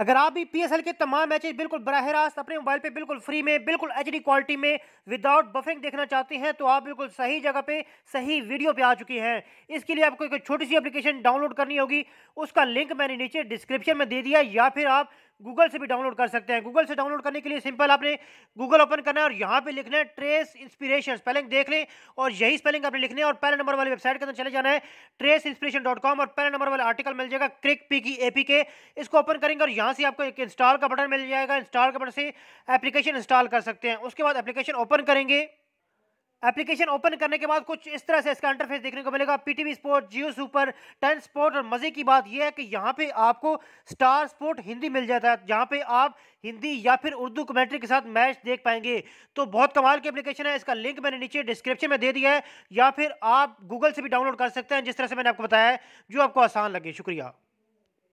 अगर आप भी पी के तमाम मैचेस बिल्कुल बरह रास्त अपने मोबाइल पे बिल्कुल फ्री में बिल्कुल एच क्वालिटी में विदाउट बफरिंग देखना चाहते हैं तो आप बिल्कुल सही जगह पे सही वीडियो पे आ चुकी हैं इसके लिए आपको एक छोटी सी एप्लीकेशन डाउनलोड करनी होगी उसका लिंक मैंने नीचे डिस्क्रिप्शन में दे दिया या फिर आप गूगल से भी डाउनलोड कर सकते हैं गूगल से डाउनलोड करने के लिए सिंपल आपने गूगल ओपन करना है और यहाँ पे लिखना है ट्रेस इंस्पिरेशन स्पेलिंग देख लें और यही स्पेलिंग आपने लिखने है और पहले नंबर वाली वेबसाइट के अंदर चले जाना है ट्रेस इंस्पिरेशन डॉट कॉम और पहले नंबर वाला आर्टिकल मिल जाएगा क्रिक पी की ए पी के इसको ओपन करेंगे और यहाँ से आपको एक इंस्टॉल का बटन मिल जाएगा इंस्टॉल का बटन से एप्लीकेशन इंस्टॉल कर सकते हैं उसके बाद एप्लीकेशन ओपन करेंगे एप्लीकेशन ओपन करने के बाद कुछ इस तरह से इसका इंटरफेस देखने को मिलेगा PTV sport Geo super ten sport और मजे की बात यह है कि यहाँ पे आपको स्टार स्पोर्ट हिंदी मिल जाता है जहाँ पे आप हिंदी या फिर उर्दू कमेंट्री के साथ मैच देख पाएंगे तो बहुत कमाल की एप्लीकेशन है इसका लिंक मैंने नीचे डिस्क्रिप्शन में दे दिया है या फिर आप गूगल से भी डाउनलोड कर सकते हैं जिस तरह से मैंने आपको बताया है जो आपको आसान लगे शुक्रिया